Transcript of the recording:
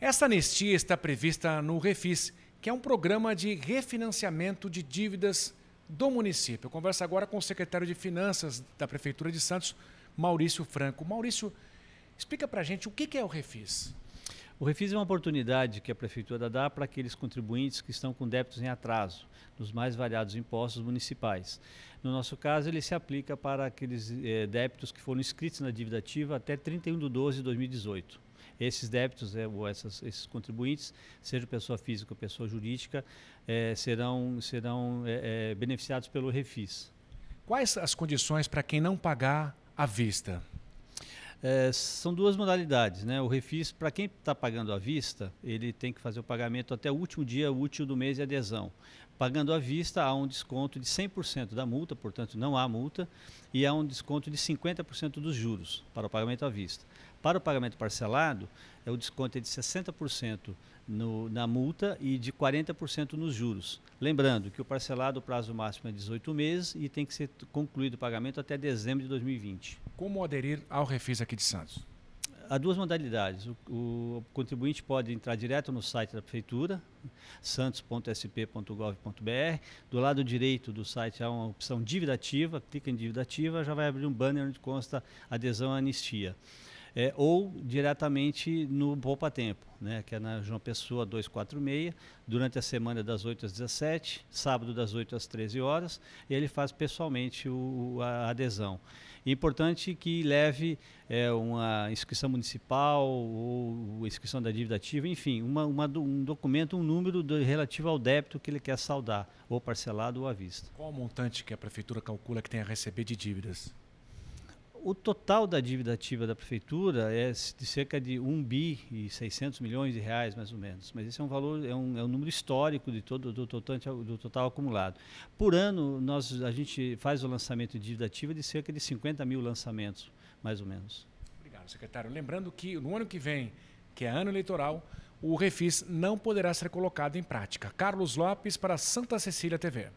Essa anistia está prevista no Refis, que é um programa de refinanciamento de dívidas do município. Eu converso agora com o secretário de Finanças da Prefeitura de Santos, Maurício Franco. Maurício, explica para a gente o que é o Refis. O Refis é uma oportunidade que a Prefeitura dá para aqueles contribuintes que estão com débitos em atraso, nos mais variados impostos municipais. No nosso caso, ele se aplica para aqueles eh, débitos que foram inscritos na dívida ativa até 31 de 12 de 2018 esses débitos é, ou essas, esses contribuintes, seja pessoa física ou pessoa jurídica, é, serão, serão é, é beneficiados pelo refis. Quais as condições para quem não pagar à vista? É, são duas modalidades, né? O refis, para quem está pagando à vista, ele tem que fazer o pagamento até o último dia útil do mês de adesão. Pagando à vista, há um desconto de 100% da multa, portanto, não há multa, e há um desconto de 50% dos juros para o pagamento à vista. Para o pagamento parcelado, é o desconto é de 60% no, na multa e de 40% nos juros. Lembrando que o parcelado, o prazo máximo é 18 meses e tem que ser concluído o pagamento até dezembro de 2020. Como aderir ao Refis aqui de Santos? há duas modalidades. O, o, contribuinte pode entrar direto no site da prefeitura, santos.sp.gov.br. Do lado direito do site há uma opção dívida ativa, clica em dívida ativa, já vai abrir um banner onde consta adesão à anistia é, ou diretamente no Poupa Tempo, né, que é na João Pessoa 246, durante a semana das 8 às 17, sábado das 8 às 13 horas, e ele faz pessoalmente o, a adesão. É importante que leve é, uma inscrição municipal ou inscrição da dívida ativa, enfim, uma, uma, um documento, um número do, relativo ao débito que ele quer saldar, ou parcelado ou à vista. Qual o montante que a prefeitura calcula que tem a receber de dívidas? O total da dívida ativa da prefeitura é de cerca de 1 bi e 600 milhões de reais, mais ou menos. Mas esse é um valor, é um, é um número histórico de todo do total, do total acumulado. Por ano, nós, a gente faz o lançamento de dívida ativa de cerca de 50 mil lançamentos, mais ou menos. Obrigado, secretário. Lembrando que no ano que vem, que é ano eleitoral, o Refis não poderá ser colocado em prática. Carlos Lopes para Santa Cecília TV.